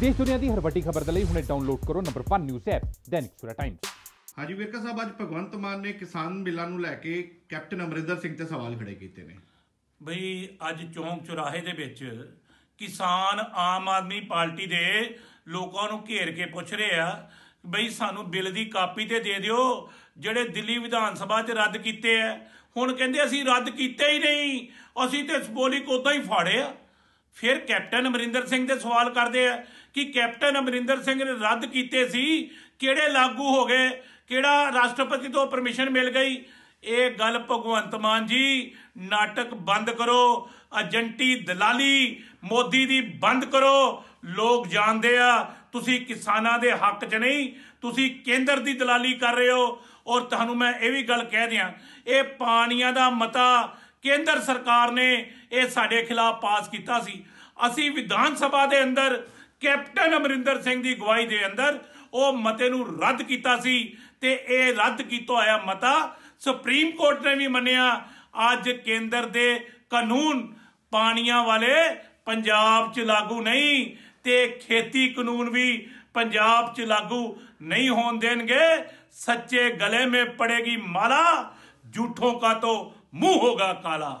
ਦੇਸ਼ ਦੁਨੀਆ ਦੀ ਹਰ ਵੱਡੀ ਖਬਰ ਦੇ ਲਈ ਹੁਣੇ ਡਾਊਨਲੋਡ ਕਰੋ number 1 news app Dainik Surat times ਹਾਂਜੀ ਵਿਰਕਾ ਸਾਹਿਬ ਅੱਜ ਭਗਵੰਤ ਮਾਨ ਨੇ ਕਿਸਾਨ ਬਿੱਲਾਂ ਨੂੰ ਲੈ ਕੇ ਕੈਪਟਨ ਅਮਰਿੰਦਰ ਸਿੰਘ ਤੇ ਸਵਾਲ ਖੜੇ ਕੀਤੇ ਨੇ ਬਈ ਅੱਜ ਚੌਂਕ ਚੁਰਾਹੇ ਦੇ ਵਿੱਚ ਕਿਸਾਨ ਆਮ ਆਦਮੀ ਪਾਰਟੀ ਦੇ ਲੋਕਾਂ ਨੂੰ ਘੇਰ ਕੇ ਪੁੱਛ ਰਹੇ ਆ ਬਈ ਸਾਨੂੰ ਬਿੱਲ ਦੀ ਕਾਪੀ ਤੇ ਦੇ ਦਿਓ ਜਿਹੜੇ ਦਿੱਲੀ ਵਿਧਾਨ ਸਭਾ 'ਚ ਰੱਦ ਕੀਤੇ ਆ ਹੁਣ ਕਹਿੰਦੇ ਅਸੀਂ ਰੱਦ ਕੀਤੇ ਹੀ ਨਹੀਂ ਅਸੀਂ ਤੇ ਸਪੋਲਿਕ ਉਦਾਂ ਹੀ ਫਾੜਿਆ ਫਿਰ ਕੈਪਟਨ ਅਮਰਿੰਦਰ ਸਿੰਘ ਦੇ ਸਵਾਲ ਕਰਦੇ ਆ ਕਿ ਕੈਪਟਨ ਅਮਰਿੰਦਰ ਸਿੰਘ ਨੇ ਰੱਦ ਕੀਤੇ ਸੀ ਕਿਹੜੇ ਲਾਗੂ ਹੋ ਗਏ ਕਿਹੜਾ ਰਾਸ਼ਟਰਪਤੀ ਤੋਂ ਪਰਮਿਸ਼ਨ ਮਿਲ ਗਈ ਇਹ ਗੱਲ ਭਗਵੰਤ ਮਾਨ ਜੀ ਨਾਟਕ ਬੰਦ ਕਰੋ ਏਜੰਟੀ ਦਲਾਲੀ ਮੋਦੀ ਦੀ ਬੰਦ ਕਰੋ ਲੋਕ ਜਾਣਦੇ ਆ ਤੁਸੀਂ ਕਿਸਾਨਾਂ ਦੇ ਹੱਕ 'ਚ ਨਹੀਂ ਤੁਸੀਂ ਕੇਂਦਰ ਦੀ ਦਲਾਲੀ ਕਰ ਰਹੇ ਹੋ ਔਰ ਤੁਹਾਨੂੰ ਮੈਂ ਇਹ ਵੀ ਗੱਲ ਕਹਿ ਦਿਆਂ ਇਹ ਪਾਣੀਆਂ ਦਾ ਮਤਾ ਕੇਂਦਰ ਸਰਕਾਰ ਨੇ ਇਹ ਸਾਡੇ ਖਿਲਾਫ ਪਾਸ ਕੀਤਾ ਸੀ ਅਸੀਂ ਵਿਧਾਨ ਸਭਾ ਦੇ ਅੰਦਰ ਕੈਪਟਨ ਅਮਰਿੰਦਰ ਸਿੰਘ ਦੀ ਗਵਾਹੀ ਦੇ ਅੰਦਰ ਉਹ ਮਤੇ ਨੂੰ ਰੱਦ ਕੀਤਾ ਸੀ ਤੇ ਇਹ ਰੱਦ ਕੀਤਾ ਹੋਇਆ ਮਤਾ ਸੁਪਰੀਮ ਕੋਰਟ ਨੇ ਵੀ ਮੰਨਿਆ ਅੱਜ ਕੇਂਦਰ ਦੇ ਕਾਨੂੰਨ ਪਾਣੀਆਂ ਵਾਲੇ ਪੰਜਾਬ 'ਚ ਲਾਗੂ ਨਹੀਂ ਤੇ ਖੇਤੀ ਕਾਨੂੰਨ ਵੀ ਪੰਜਾਬ 'ਚ ਲਾਗੂ ਨਹੀਂ ਹੋਣ ਦੇਣਗੇ ਸੱਚੇ ਗਲੇ ਮੇ ਪੜੇਗੀ ਮਾਲਾ ਝੂਠੋਂ ਕਾ ਤੋ ਮੂੰਹ ਹੋਗਾ ਕਾਲਾ